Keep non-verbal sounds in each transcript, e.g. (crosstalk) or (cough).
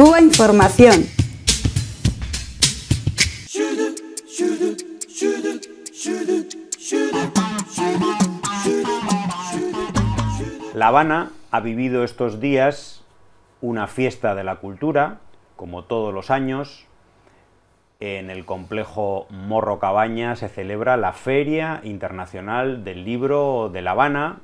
Cuba Información. La Habana ha vivido estos días una fiesta de la cultura, como todos los años. En el complejo Morro Cabaña se celebra la Feria Internacional del Libro de La Habana,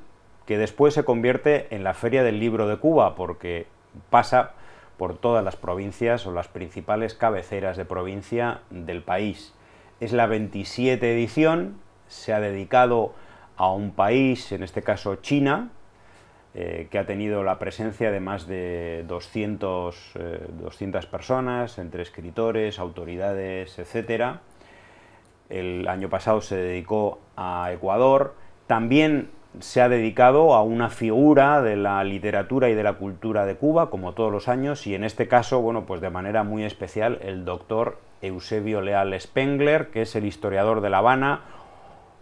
que después se convierte en la Feria del Libro de Cuba, porque pasa por todas las provincias o las principales cabeceras de provincia del país. Es la 27 edición, se ha dedicado a un país, en este caso China, eh, que ha tenido la presencia de más de 200, 200 eh, personas, entre escritores, autoridades, etc. El año pasado se dedicó a Ecuador. También se ha dedicado a una figura de la literatura y de la cultura de Cuba, como todos los años, y en este caso, bueno, pues de manera muy especial, el doctor Eusebio Leal Spengler, que es el historiador de La Habana,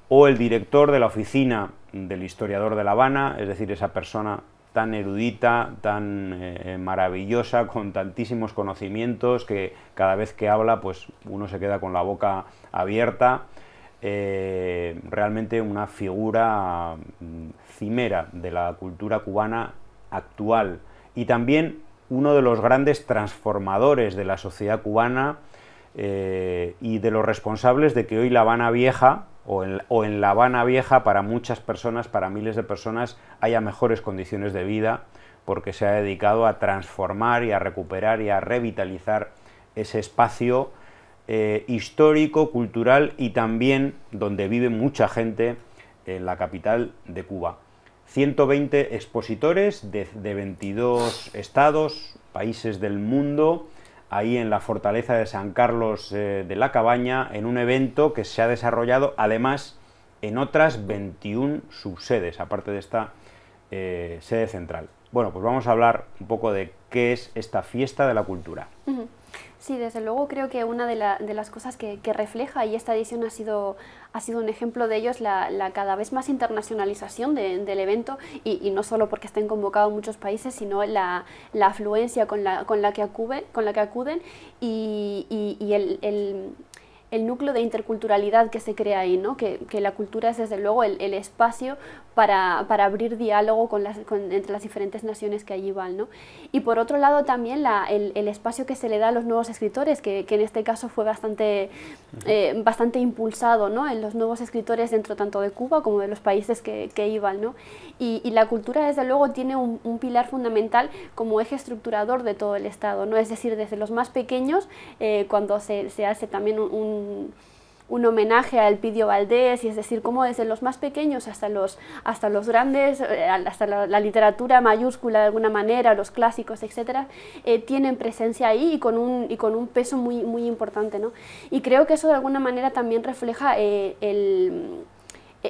o el director de la oficina del historiador de La Habana, es decir, esa persona tan erudita, tan eh, maravillosa, con tantísimos conocimientos, que cada vez que habla, pues uno se queda con la boca abierta eh, realmente una figura mm, cimera de la cultura cubana actual y también uno de los grandes transformadores de la sociedad cubana eh, y de los responsables de que hoy La Habana Vieja o en La Habana Vieja para muchas personas, para miles de personas, haya mejores condiciones de vida porque se ha dedicado a transformar y a recuperar y a revitalizar ese espacio eh, histórico, cultural y también donde vive mucha gente en la capital de Cuba. 120 expositores de, 22 estados, países del mundo, ahí en la fortaleza de San Carlos eh, de la Cabaña, en un evento que se ha desarrollado además en otras 21 subsedes, aparte de esta eh, sede central. Bueno, pues vamos a hablar un poco de qué es esta fiesta de la cultura. Sí, desde luego creo que una de, las cosas que, refleja, y esta edición ha sido, ha sido un ejemplo de ello, es la, cada vez más internacionalización del evento, y, no solo porque estén convocados muchos países, sino la, afluencia con la, con la que acuden, con la que acuden y, el, núcleo de interculturalidad que se crea ahí, ¿no? que, la cultura es desde luego el, espacio para, para abrir diálogo con las, con, entre las diferentes naciones que allí van. ¿no? Y por otro lado también la, el, el, espacio que se le da a los nuevos escritores, que, que en este caso fue bastante, eh, bastante impulsado ¿no? en los nuevos escritores dentro tanto de Cuba como de los países que, que iban. ¿no? Y, la cultura desde luego tiene un, pilar fundamental como eje estructurador de todo el Estado, ¿no? es decir, desde los más pequeños, eh, cuando se, se hace también un un homenaje a Elpidio Valdés, y es decir, cómo desde los más pequeños hasta los, hasta los grandes, eh, hasta la, literatura mayúscula de alguna manera, los clásicos, etcétera, eh, tienen presencia ahí y con un, y con un peso muy, muy importante. ¿no? Y creo que eso de alguna manera también refleja eh, el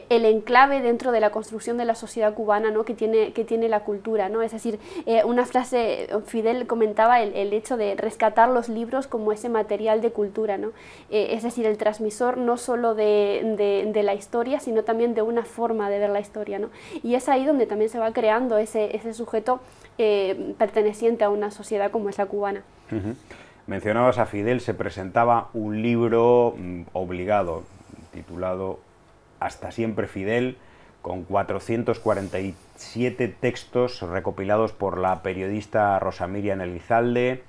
el enclave dentro de la construcción de la sociedad cubana ¿no? que, tiene, que tiene la cultura. ¿no? Es decir, eh, una frase, Fidel comentaba el, hecho de rescatar los libros como ese material de cultura, ¿no? Eh, es decir, el transmisor no solo de, la historia, sino también de una forma de ver la historia. ¿no? Y es ahí donde también se va creando ese, sujeto eh, perteneciente a una sociedad como es la cubana. Mencionabas a Fidel, se presentaba un libro mm, obligado titulado hasta siempre Fidel, con 447 textos recopilados por la periodista Rosamiria Nelizalde Elizalde,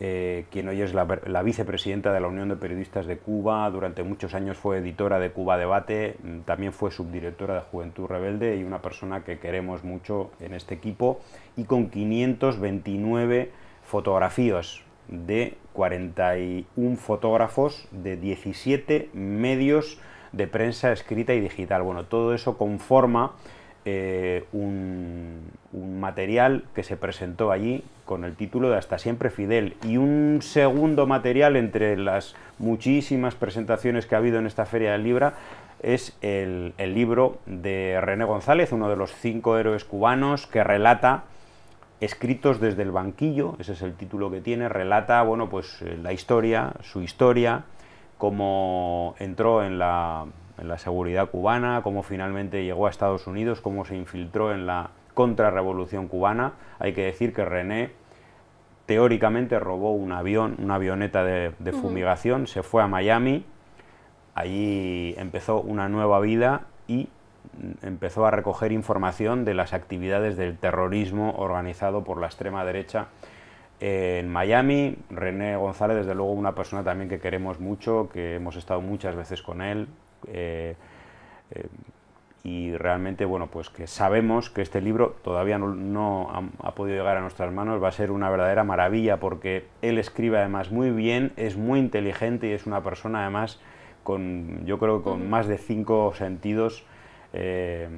eh, quien hoy es la, la, vicepresidenta de la Unión de Periodistas de Cuba, durante muchos años fue editora de Cuba Debate, mm, también fue subdirectora de Juventud Rebelde y una persona que queremos mucho en este equipo, y con 529 fotografías de 41 fotógrafos de 17 medios de prensa escrita y digital. Bueno, todo eso conforma eh, un, material que se presentó allí con el título de Hasta siempre Fidel y un segundo material entre las muchísimas presentaciones que ha habido en esta Feria del Libra es el, libro de René González, uno de los cinco héroes cubanos que relata escritos desde el banquillo, ese es el título que tiene, relata bueno, pues, eh, la historia, su historia, cómo entró en la, seguridad cubana, cómo finalmente llegó a Estados Unidos, cómo se infiltró en la contrarrevolución cubana. Hay que decir que René teóricamente robó un avión, una avioneta de, fumigación, se fue a Miami, allí empezó una nueva vida y empezó a recoger información de las actividades del terrorismo organizado por la extrema derecha en Miami, René González, desde luego una persona también que queremos mucho, que hemos estado muchas veces con él. Eh, eh, y realmente, bueno, pues que sabemos que este libro todavía no, ha, podido llegar a nuestras manos, va a ser una verdadera maravilla porque él escribe además muy bien, es muy inteligente y es una persona además con, yo creo, con más de cinco sentidos eh,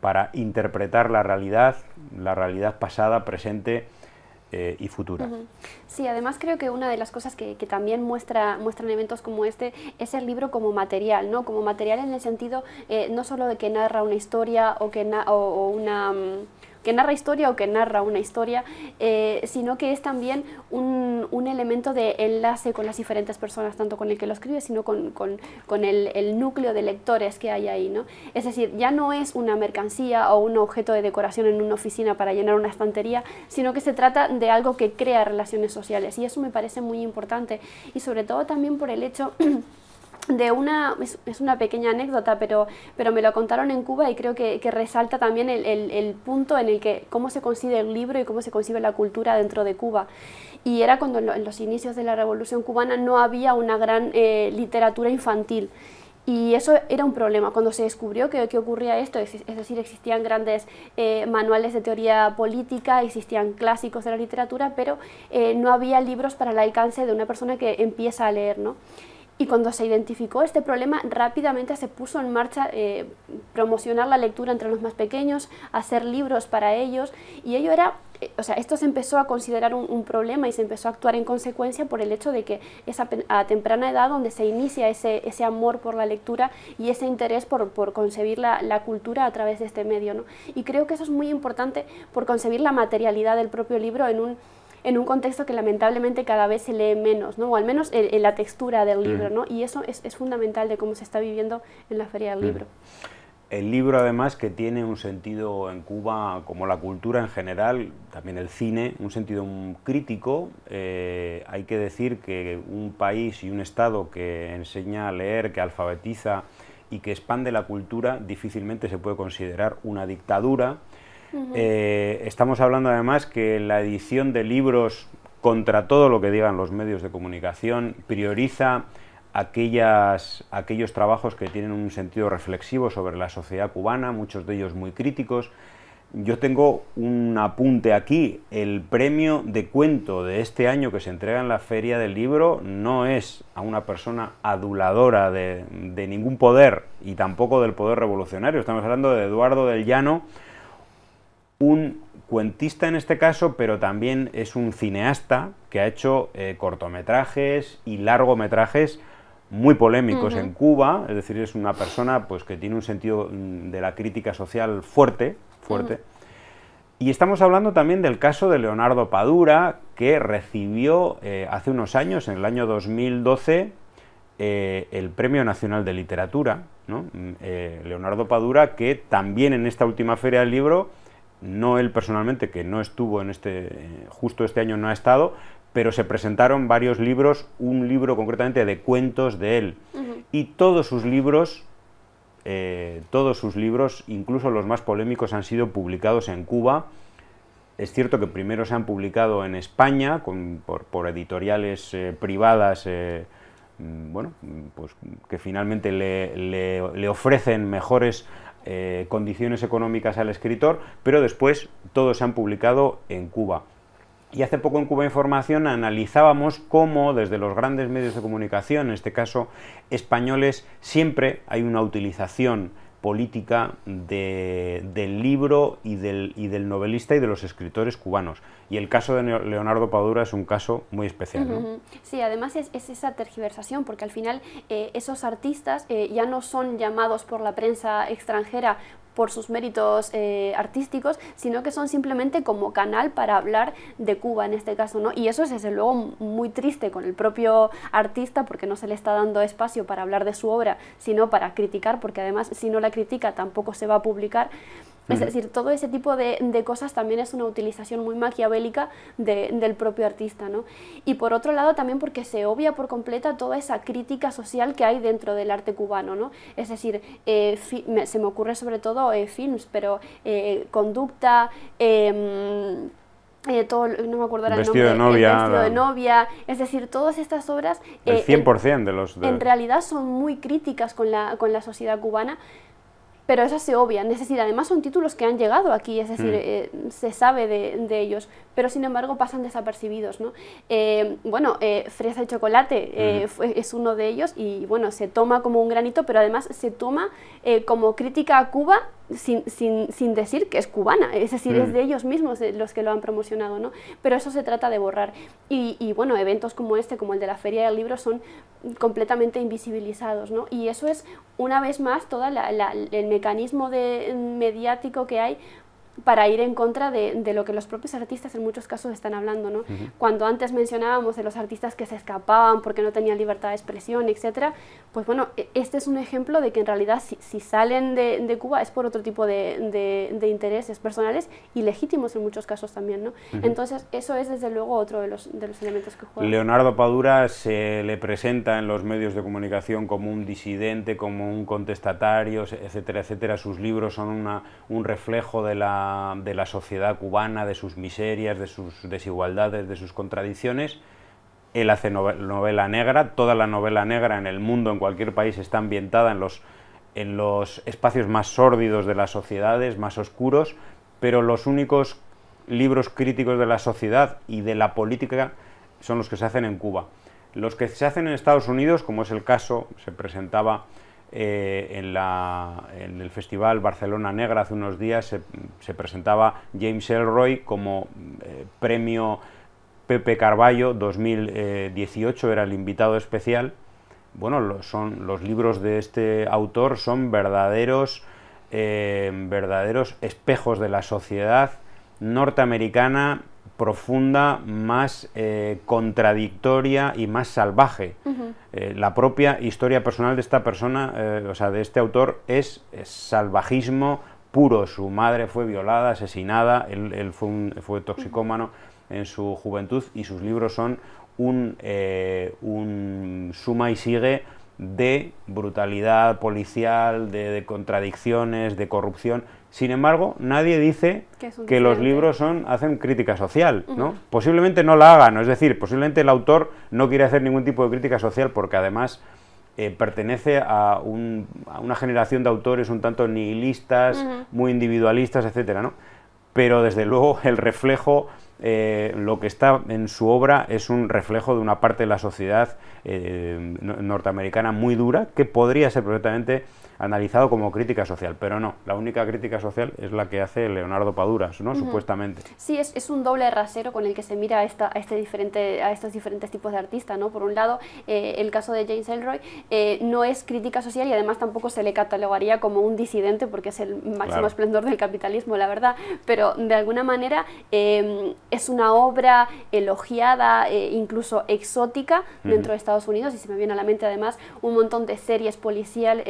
para interpretar la realidad, la realidad pasada, presente eh, y futura. Sí, además creo que una de las cosas que, también muestra, muestran eventos como este es el libro como material, ¿no? Como material en el sentido eh, no solo de que narra una historia o, que una... Mm, que narra historia o que narra una historia, eh, sino que es también un, elemento de enlace con las diferentes personas, tanto con el que lo escribe, sino con, el, el, núcleo de lectores que hay ahí. ¿no? Es decir, ya no es una mercancía o un objeto de decoración en una oficina para llenar una estantería, sino que se trata de algo que crea relaciones sociales y eso me parece muy importante y sobre todo también por el hecho (clears throat) una, es, una pequeña anécdota, pero, pero me lo contaron en Cuba y creo que, resalta también el, punto en el que cómo se concibe el libro y cómo se concibe la cultura dentro de Cuba. Y era cuando en los inicios de la Revolución cubana no había una gran eh, literatura infantil. Y eso era un problema. Cuando se descubrió que, ocurría esto, es, decir, existían grandes eh, manuales de teoría política, existían clásicos de la literatura, pero eh, no había libros para el alcance de una persona que empieza a leer. ¿no? Y cuando se identificó este problema, rápidamente se puso en marcha eh, promocionar la lectura entre los más pequeños, hacer libros para ellos, y ello era, eh, o sea, esto se empezó a considerar un, problema y se empezó a actuar en consecuencia por el hecho de que es a, temprana edad donde se inicia ese, ese, amor por la lectura y ese interés por, concebir la, la, cultura a través de este medio, ¿no? Y creo que eso es muy importante por concebir la materialidad del propio libro en un en un contexto que lamentablemente cada vez se lee menos, ¿no? o al menos en, la textura del libro, ¿no? y eso es, fundamental de cómo se está viviendo en la feria del libro. El libro además que tiene un sentido en Cuba, como la cultura en general, también el cine, un sentido crítico. Eh, hay que decir que un país y un Estado que enseña a leer, que alfabetiza y que expande la cultura, difícilmente se puede considerar una dictadura. Eh, estamos hablando además que la edición de libros, contra todo lo que digan los medios de comunicación, prioriza aquellos trabajos que tienen un sentido reflexivo sobre la sociedad cubana, muchos de ellos muy críticos. Yo tengo un apunte aquí, el premio de cuento de este año que se entrega en la Feria del Libro no es a una persona aduladora de, de ningún poder y tampoco del poder revolucionario, estamos hablando de Eduardo del Llano, un cuentista en este caso, pero también es un cineasta que ha hecho eh, cortometrajes y largometrajes muy polémicos en Cuba, es decir, es una persona pues que tiene un sentido mm, de la crítica social fuerte, fuerte. Y estamos hablando también del caso de Leonardo Padura, que recibió eh, hace unos años, en el año 2012, eh, el Premio Nacional de Literatura. Mm, Leonardo Padura, que también en esta última feria del libro no él personalmente, que no estuvo en este, justo este año no ha estado, pero se presentaron varios libros, un libro concretamente de cuentos de él. Y todos sus libros, eh, todos sus libros, incluso los más polémicos, han sido publicados en Cuba. Es cierto que primero se han publicado en España por, editoriales eh, privadas, eh, mm, bueno, pues que finalmente le ofrecen mejores eh, condiciones económicas al escritor, pero después todos se han publicado en Cuba. Y hace poco en Cuba Información analizábamos cómo desde los grandes medios de comunicación, en este caso españoles, siempre hay una utilización política del libro y del, del, novelista y de los escritores cubanos. Y el caso de Leonardo Padura es un caso muy especial. Sí, además es, esa tergiversación, porque al final eh, esos artistas eh, ya no son llamados por la prensa extranjera por sus méritos eh, artísticos, sino que son simplemente como canal para hablar de Cuba en este caso, ¿no? Y eso es desde luego muy triste con el propio artista porque no se le está dando espacio para hablar de su obra, sino para criticar, porque además si no la critica tampoco se va a publicar. Es decir, todo ese tipo de, cosas también es una utilización muy maquiavélica del propio artista. ¿no? Y por otro lado también porque se obvia por completa toda esa crítica social que hay dentro del arte cubano. ¿no? Es decir, eh, se me ocurre sobre todo eh, films, pero eh, conducta... Em, no me acuerdo el de novia, vestido de novia, es decir, todas estas obras... de los... En realidad son muy críticas con la, con la sociedad cubana, pero esas se obvia. Es además son títulos que han llegado aquí, es decir, mm. eh, se sabe de, ellos, pero sin embargo pasan desapercibidos. ¿no? Eh, bueno, eh, Fresa y Chocolate es uno de ellos y bueno, se toma como un granito, pero además se toma como crítica a Cuba sin, sin, sin, decir que es cubana, es decir, es mm. de ellos mismos los que lo han promocionado, ¿no? pero eso se trata de borrar. Y, bueno, eventos como este, como el de la Feria del Libro, son completamente invisibilizados, ¿no? y eso es una vez más toda la, la mecanismo de, mm, mediático que hay para ir en contra de, de, lo que los propios artistas en muchos casos están hablando. ¿no? Cuando antes mencionábamos de los artistas que se escapaban porque no tenían libertad de expresión, etc., pues bueno, e, este es un ejemplo de que en realidad si, salen de, de, Cuba es por otro tipo de, de, intereses personales y legítimos en muchos casos también. ¿no? Entonces, eso es desde luego otro de los, los elementos que juega. Leonardo Padura se le presenta en los medios de comunicación como un disidente, como un contestatario, etcétera, etcétera. Sus libros son una, un reflejo de la de la sociedad cubana, de sus miserias, de sus desigualdades, de sus contradicciones. Él hace novela negra, toda la novela negra en el mundo, en cualquier país, está ambientada en los, en los espacios más sórdidos de las sociedades, más oscuros, pero los únicos libros críticos de la sociedad y de la política son los que se hacen en Cuba. Los que se hacen en Estados Unidos, como es el caso, se presentaba eh, en, el Festival Barcelona Negra hace unos días se, presentaba James Elroy como eh, premio Pepe Carballo 2018, era el invitado especial. Bueno, son, los libros de este autor son verdaderos, eh, verdaderos espejos de la sociedad norteamericana profunda, más eh, contradictoria y más salvaje. Eh, la propia historia personal de esta persona, eh, o sea, de este autor, es, salvajismo puro. Su madre fue violada, asesinada, él, fue, un, toxicómano en su juventud y sus libros son un, suma y sigue de brutalidad policial, de contradicciones, de corrupción sin embargo, nadie dice que los libros son, hacen crítica social, ¿no? Posiblemente no la hagan, es decir, posiblemente el autor no quiere hacer ningún tipo de crítica social porque además eh, pertenece a, una generación de autores un tanto nihilistas, muy individualistas, etcétera, ¿no? Pero desde luego el reflejo eh, lo que está en su obra es un reflejo de una parte de la sociedad eh, norteamericana muy dura que podría ser perfectamente analizado como crítica social, pero no, la única crítica social es la que hace Leonardo Paduras, ¿no? Supuestamente. Sí, es, un doble rasero con el que se mira a, esta, este diferente, a estos diferentes tipos de artistas, ¿no? Por un lado, eh, el caso de James Elroy eh, no es crítica social y además tampoco se le catalogaría como un disidente porque es el máximo esplendor del capitalismo, la verdad, pero de alguna manera em, es una obra elogiada, eh, incluso exótica dentro de Estados Unidos y se me viene a la mente además un montón de series policial,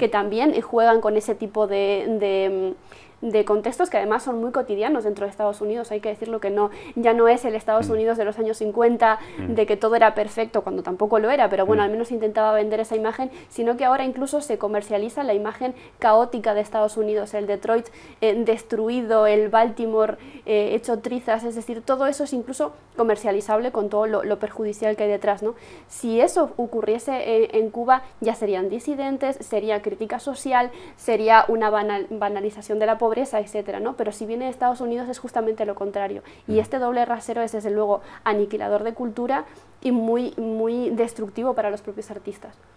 que también juegan con ese tipo de mm, de contextos que además son muy cotidianos dentro de Estados Unidos, hay que decirlo que no, ya no es el Estados mm. Unidos de los años 50, mm. de que todo era perfecto, cuando tampoco lo era, pero bueno, mm. al menos intentaba vender esa imagen, sino que ahora incluso se comercializa la imagen caótica de Estados Unidos, el Detroit eh, destruido, el Baltimore eh, hecho trizas, es decir, todo eso es incluso comercializable con todo lo, perjudicial que hay detrás, ¿no? Si eso ocurriese eh, en Cuba, ya serían disidentes, sería crítica social, sería una banalización de la población, pobreza, etcétera, ¿no? Pero si viene de Estados Unidos es justamente lo contrario. Y este doble rasero es desde luego aniquilador de cultura y muy, muy destructivo para los propios artistas.